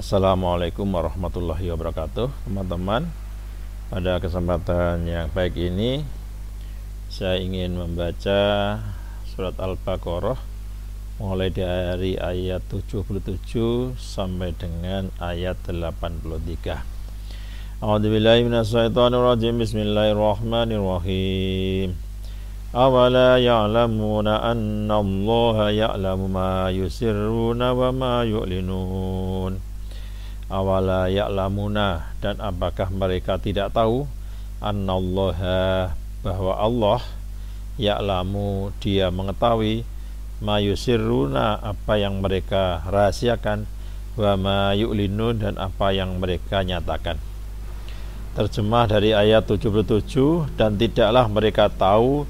Assalamualaikum warahmatullahi wabarakatuh teman-teman pada kesempatan yang baik ini saya ingin membaca surat Al-Baqarah mulai dari ayat 77 sampai dengan ayat 83 A'udzubillahi Bismillahirrahmanirrahim Awala ya'lamuna anna Allah ya'lamu ma Yusiruna wa ma yu'linun awala ya'lamuna dan apakah mereka tidak tahu annallaha bahwa Allah ya'lamu dia mengetahui mayusiruna apa yang mereka rahasiakan wa ma dan apa yang mereka nyatakan terjemah dari ayat 77 dan tidaklah mereka tahu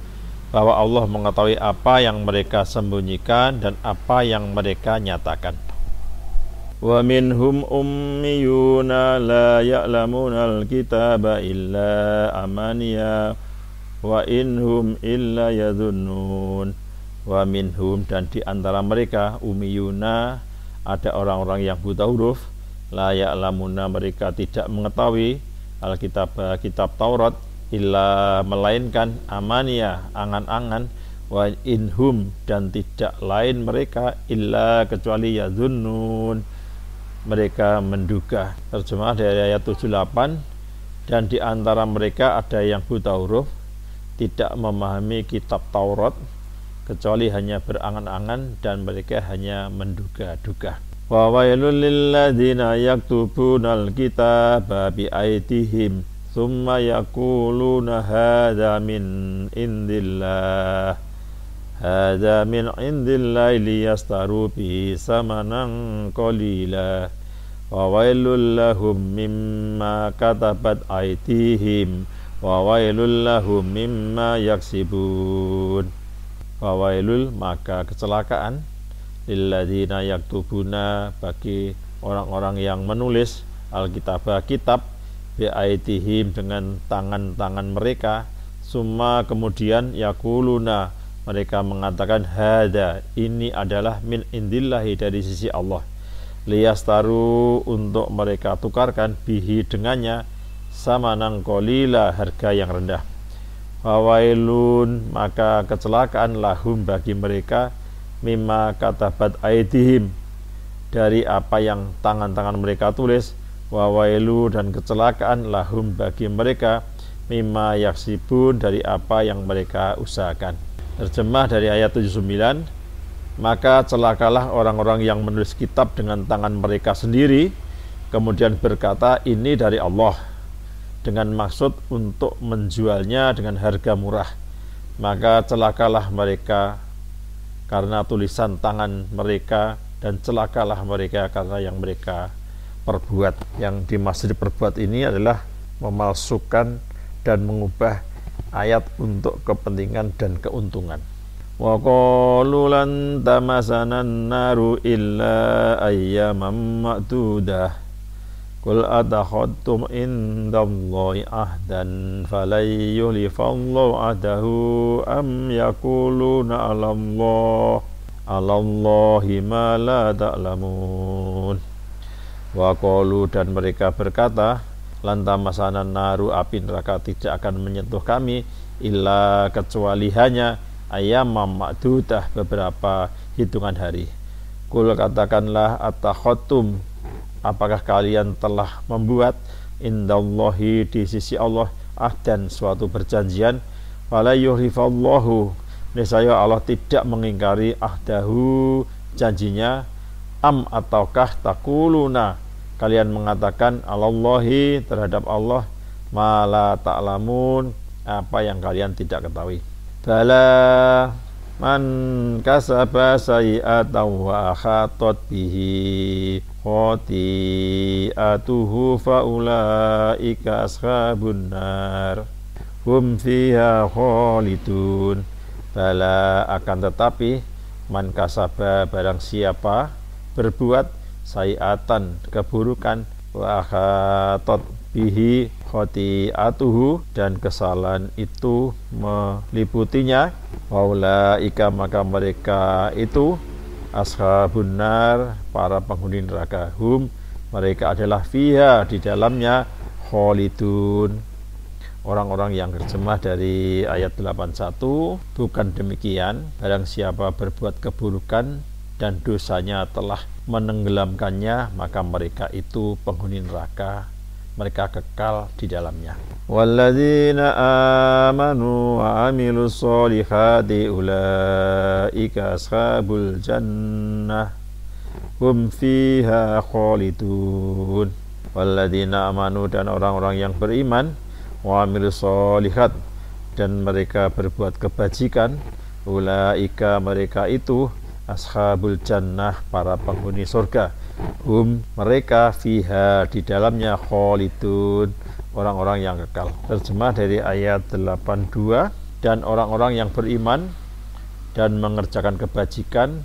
bahwa Allah mengetahui apa yang mereka sembunyikan dan apa yang mereka nyatakan ومنهم al-kitaba illa amaniya wa inhum illa إلا wa minhum dan di antara mereka umiyuna ada orang-orang yang buta huruf la ya'lamuna mereka tidak mengetahui alkitab kitab Taurat illa melainkan amania angan-angan wa inhum dan tidak lain mereka illa kecuali yadhunnun mereka menduga. Terjemah dari ayat 78 dan di antara mereka ada yang buta huruf tidak memahami kitab Taurat kecuali hanya berangan-angan dan mereka hanya menduga-duga. Wa wailul lilladzina yaktubunal kitaba bi aitihim thumma yaquluna hadza min indillah hadza min indillah liyastaru bi samanan qalila وويل لهم مما كتبت أيديهم وويل لهم مما يكسبون وويل maka kecelakaan lilladzina yaktubuna bagi orang-orang yang menulis alkitabah kitab biaitihim dengan tangan-tangan mereka summa kemudian yakuluna mereka mengatakan hada ini adalah min indillahi dari sisi Allah liyastaru untuk mereka tukarkan bihi dengannya sama nangkolila harga yang rendah Wawailun maka kecelakaan lahum bagi mereka mimma katabat aidihim dari apa yang tangan-tangan mereka tulis wawailu dan kecelakaan lahum bagi mereka mimma yaksibun dari apa yang mereka usahakan terjemah dari ayat 79 maka celakalah orang-orang yang menulis kitab dengan tangan mereka sendiri, kemudian berkata, "Ini dari Allah," dengan maksud untuk menjualnya dengan harga murah. Maka celakalah mereka karena tulisan tangan mereka, dan celakalah mereka karena yang mereka perbuat. Yang dimaksud perbuat ini adalah memalsukan dan mengubah ayat untuk kepentingan dan keuntungan. وقالوا لن تمسنا النار إلا أياما معدودة قل أتخذتم عند الله عهدا فلن يهلف الله عهده أم يقولون على الله على الله ما لا تعلمون وقالوا dan mereka berkata lantamasana naru api neraka tidak akan menyentuh kami illa kecuali hanya ayam ma'dudah beberapa hitungan hari kul katakanlah atakhotum apakah kalian telah membuat indallahi di sisi Allah ahdan suatu perjanjian wala yuhrifallahu niscaya Allah tidak mengingkari ahdahu janjinya am ataukah takuluna kalian mengatakan alallahi terhadap Allah mala ta'lamun apa yang kalian tidak ketahui Bala man kasaba sayi'atan wa akhatat bihi khati'atuhu faulaika ashabun nar hum fiha khalidun bala akan tetapi man kasaba barang siapa berbuat sayi'atan keburukan wa akhatat bihi khotiatuhu dan kesalahan itu meliputinya ika maka mereka itu ashabun benar para penghuni neraka hum mereka adalah fiha di dalamnya kholidun orang-orang yang terjemah dari ayat 81 bukan demikian barang siapa berbuat keburukan dan dosanya telah menenggelamkannya maka mereka itu penghuni neraka mereka kekal di dalamnya. Walladzina amanu wa amilus solihati ulaika ashabul jannah hum fiha khalidun. Walladzina amanu dan orang-orang yang beriman wa amilus solihat dan mereka berbuat kebajikan ulaika mereka itu ashabul jannah para penghuni surga hum mereka fiha di dalamnya khalidun orang-orang yang kekal terjemah dari ayat 82 dan orang-orang yang beriman dan mengerjakan kebajikan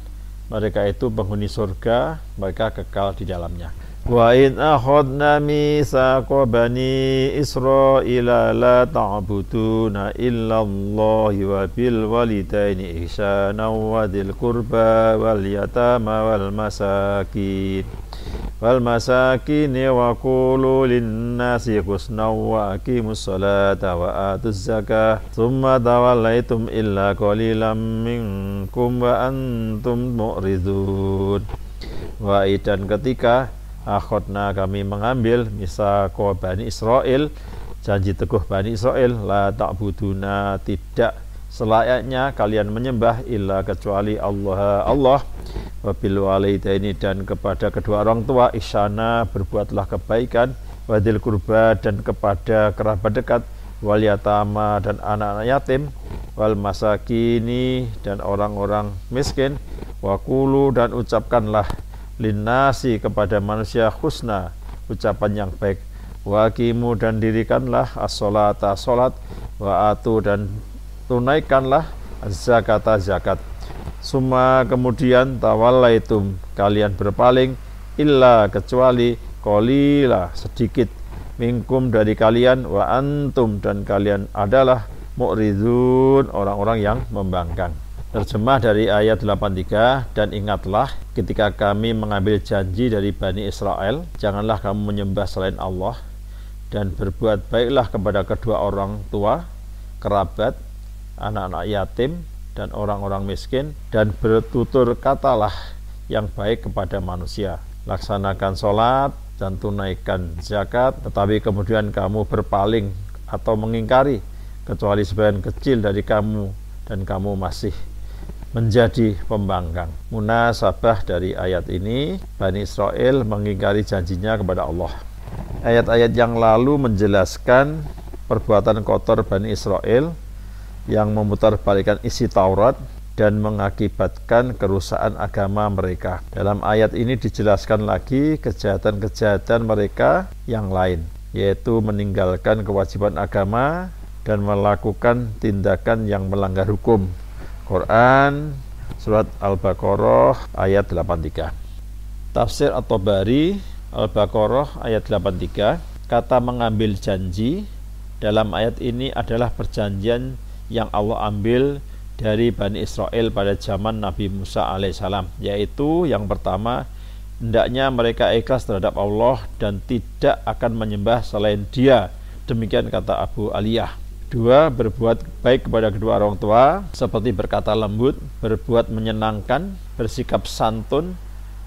mereka itu penghuni surga mereka kekal di dalamnya Wa in akhadna mithaqa bani Israila la ta'buduna illa Allah wa bil walidayni ihsana wa dhil qurba wal yatama wal masakin wal masakin wa qul lin nasi wa aqimus salata wa atuz zakah illa qalilam minkum wa antum mu'ridun Wa'id dan ketika akhodna kami mengambil misa Bani Israel janji teguh Bani Israel la buduna tidak selayaknya kalian menyembah illa kecuali Allah Allah wabil walidaini dan kepada kedua orang tua isyana berbuatlah kebaikan wadil kurba dan kepada kerabat dekat wal yatama dan anak-anak yatim wal masakini dan orang-orang miskin wakulu dan ucapkanlah linasi kepada manusia husna ucapan yang baik wakimu dan dirikanlah as-salata salat wa atu dan tunaikanlah zakata zakat summa kemudian tawallaitum kalian berpaling illa kecuali kolila sedikit mingkum dari kalian wa antum dan kalian adalah mu'ridun orang-orang yang membangkang Terjemah dari ayat 83 dan ingatlah ketika kami mengambil janji dari Bani Israel janganlah kamu menyembah selain Allah dan berbuat baiklah kepada kedua orang tua, kerabat, anak-anak yatim dan orang-orang miskin dan bertutur katalah yang baik kepada manusia. Laksanakan sholat dan tunaikan zakat tetapi kemudian kamu berpaling atau mengingkari kecuali sebagian kecil dari kamu dan kamu masih menjadi pembangkang. Munasabah dari ayat ini, Bani Israel mengingkari janjinya kepada Allah. Ayat-ayat yang lalu menjelaskan perbuatan kotor Bani Israel yang memutarbalikan isi Taurat dan mengakibatkan kerusakan agama mereka. Dalam ayat ini dijelaskan lagi kejahatan-kejahatan mereka yang lain, yaitu meninggalkan kewajiban agama dan melakukan tindakan yang melanggar hukum Quran surat Al-Baqarah ayat 83. Tafsir atau bari Al-Baqarah ayat 83 kata mengambil janji dalam ayat ini adalah perjanjian yang Allah ambil dari Bani Israel pada zaman Nabi Musa alaihissalam yaitu yang pertama hendaknya mereka ikhlas terhadap Allah dan tidak akan menyembah selain dia demikian kata Abu Aliyah Dua, berbuat baik kepada kedua orang tua, seperti berkata lembut, berbuat menyenangkan, bersikap santun,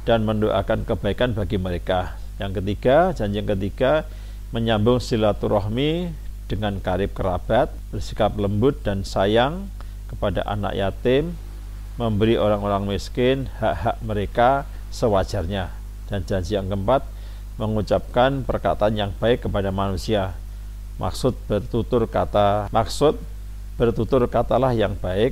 dan mendoakan kebaikan bagi mereka. Yang ketiga, janji yang ketiga, menyambung silaturahmi dengan karib kerabat, bersikap lembut dan sayang kepada anak yatim, memberi orang-orang miskin hak-hak mereka sewajarnya. Dan janji yang keempat, mengucapkan perkataan yang baik kepada manusia, Maksud bertutur kata maksud bertutur katalah yang baik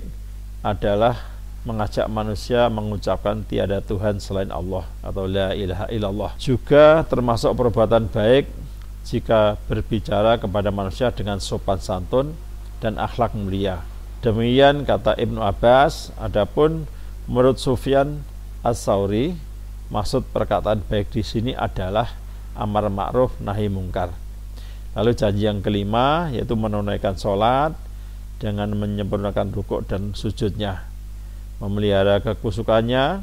adalah mengajak manusia mengucapkan tiada Tuhan selain Allah atau la ilaha illallah. Juga termasuk perbuatan baik jika berbicara kepada manusia dengan sopan santun dan akhlak mulia. Demikian kata Ibnu Abbas, adapun menurut Sufyan As-Sauri, maksud perkataan baik di sini adalah amar ma'ruf nahi mungkar. Lalu janji yang kelima yaitu menunaikan sholat dengan menyempurnakan rukuk dan sujudnya, memelihara kekusukannya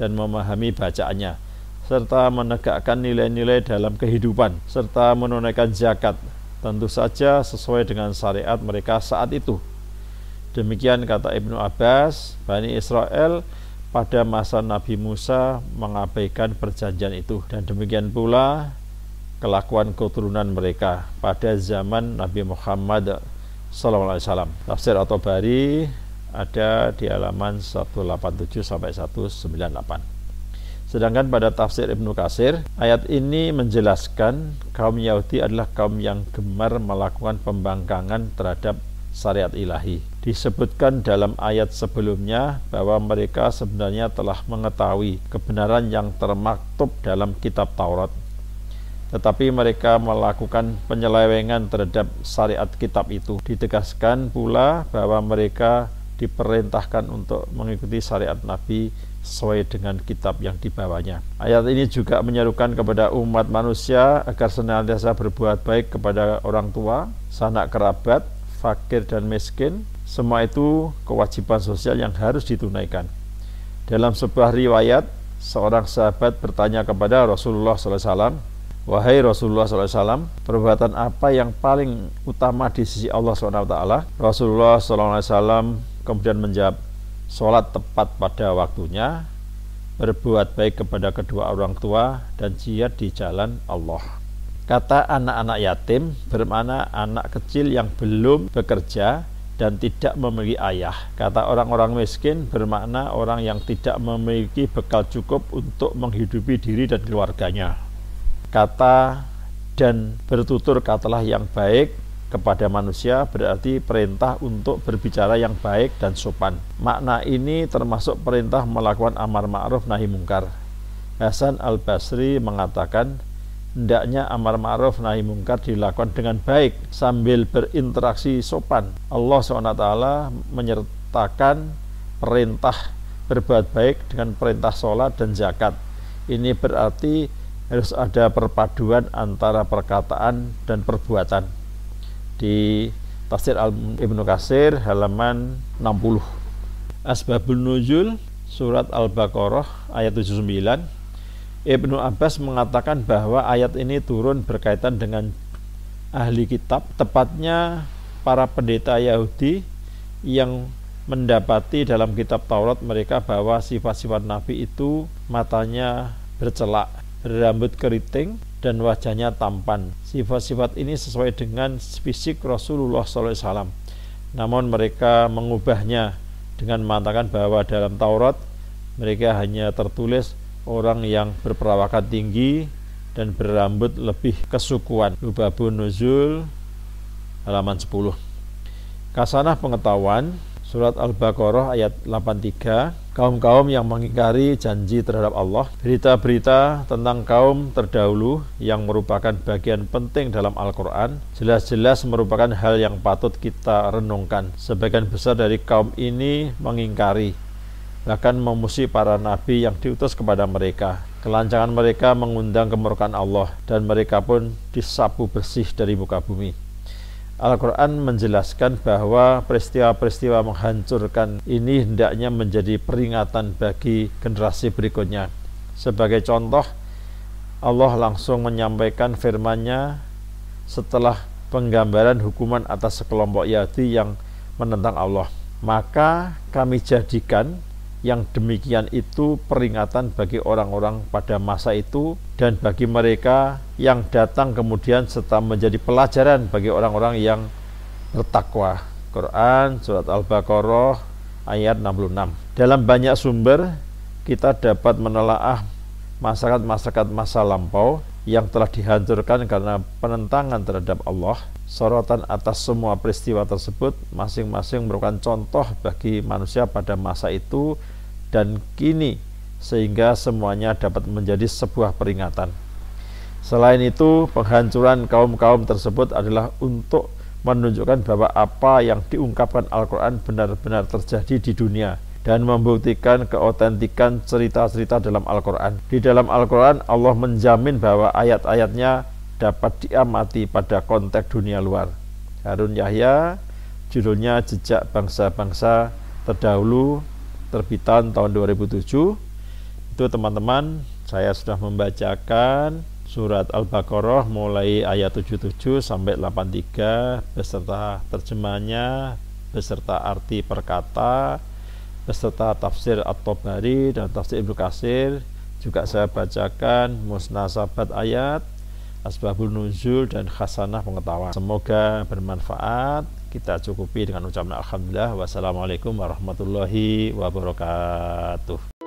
dan memahami bacaannya, serta menegakkan nilai-nilai dalam kehidupan, serta menunaikan zakat, tentu saja sesuai dengan syariat mereka saat itu. Demikian kata Ibnu Abbas, Bani Israel pada masa Nabi Musa mengabaikan perjanjian itu dan demikian pula kelakuan keturunan mereka pada zaman Nabi Muhammad SAW. Tafsir atau bari ada di halaman 187 sampai 198. Sedangkan pada tafsir Ibnu Kasir, ayat ini menjelaskan kaum Yahudi adalah kaum yang gemar melakukan pembangkangan terhadap syariat ilahi. Disebutkan dalam ayat sebelumnya bahwa mereka sebenarnya telah mengetahui kebenaran yang termaktub dalam kitab Taurat, tetapi mereka melakukan penyelewengan terhadap syariat kitab itu. Ditegaskan pula bahwa mereka diperintahkan untuk mengikuti syariat Nabi sesuai dengan kitab yang dibawanya. Ayat ini juga menyerukan kepada umat manusia agar senantiasa berbuat baik kepada orang tua, sanak kerabat, fakir dan miskin. Semua itu kewajiban sosial yang harus ditunaikan. Dalam sebuah riwayat, seorang sahabat bertanya kepada Rasulullah SAW, Wahai Rasulullah SAW, perbuatan apa yang paling utama di sisi Allah SWT? Rasulullah SAW kemudian menjawab, sholat tepat pada waktunya, berbuat baik kepada kedua orang tua, dan jihad di jalan Allah. Kata anak-anak yatim bermakna anak kecil yang belum bekerja dan tidak memiliki ayah. Kata orang-orang miskin bermakna orang yang tidak memiliki bekal cukup untuk menghidupi diri dan keluarganya kata dan bertutur katalah yang baik kepada manusia berarti perintah untuk berbicara yang baik dan sopan. Makna ini termasuk perintah melakukan amar ma'ruf nahi mungkar. Hasan Al-Basri mengatakan, hendaknya amar ma'ruf nahi mungkar dilakukan dengan baik sambil berinteraksi sopan. Allah SWT menyertakan perintah berbuat baik dengan perintah sholat dan zakat. Ini berarti harus ada perpaduan antara perkataan dan perbuatan di Tafsir Ibnu Kasir halaman 60 Asbabun Nuzul surat Al-Baqarah ayat 79 Ibnu Abbas mengatakan bahwa ayat ini turun berkaitan dengan ahli kitab tepatnya para pendeta Yahudi yang mendapati dalam kitab Taurat mereka bahwa sifat-sifat nabi itu matanya bercelak berambut keriting, dan wajahnya tampan. Sifat-sifat ini sesuai dengan fisik Rasulullah SAW. Namun mereka mengubahnya dengan mengatakan bahwa dalam Taurat mereka hanya tertulis orang yang berperawakan tinggi dan berambut lebih kesukuan. Lubabu Nuzul halaman 10. Kasanah pengetahuan surat Al-Baqarah ayat 83 kaum-kaum yang mengingkari janji terhadap Allah, berita-berita tentang kaum terdahulu yang merupakan bagian penting dalam Al-Quran, jelas-jelas merupakan hal yang patut kita renungkan. Sebagian besar dari kaum ini mengingkari, bahkan memusi para nabi yang diutus kepada mereka. Kelancangan mereka mengundang kemurkaan Allah, dan mereka pun disapu bersih dari muka bumi. Al-Quran menjelaskan bahwa peristiwa-peristiwa menghancurkan ini hendaknya menjadi peringatan bagi generasi berikutnya. Sebagai contoh, Allah langsung menyampaikan firman-Nya setelah penggambaran hukuman atas sekelompok Yahudi yang menentang Allah. Maka kami jadikan yang demikian itu peringatan bagi orang-orang pada masa itu dan bagi mereka yang datang kemudian serta menjadi pelajaran bagi orang-orang yang bertakwa. Quran surat Al-Baqarah ayat 66. Dalam banyak sumber kita dapat menelaah masyarakat-masyarakat masa lampau yang telah dihancurkan karena penentangan terhadap Allah. Sorotan atas semua peristiwa tersebut masing-masing merupakan contoh bagi manusia pada masa itu dan kini sehingga semuanya dapat menjadi sebuah peringatan. Selain itu, penghancuran kaum-kaum tersebut adalah untuk menunjukkan bahwa apa yang diungkapkan Al-Quran benar-benar terjadi di dunia dan membuktikan keotentikan cerita-cerita dalam Al-Quran. Di dalam Al-Quran, Allah menjamin bahwa ayat-ayatnya dapat diamati pada konteks dunia luar. Harun Yahya, judulnya Jejak Bangsa-Bangsa Terdahulu, terbitan tahun 2007. Itu teman-teman, saya sudah membacakan surat Al-Baqarah mulai ayat 77 sampai 83 beserta terjemahnya, beserta arti perkata, beserta tafsir At-Tabari dan tafsir Ibnu Katsir juga saya bacakan musnasabat ayat asbabul nuzul dan khasanah pengetahuan semoga bermanfaat kita cukupi dengan ucapan alhamdulillah wassalamualaikum warahmatullahi wabarakatuh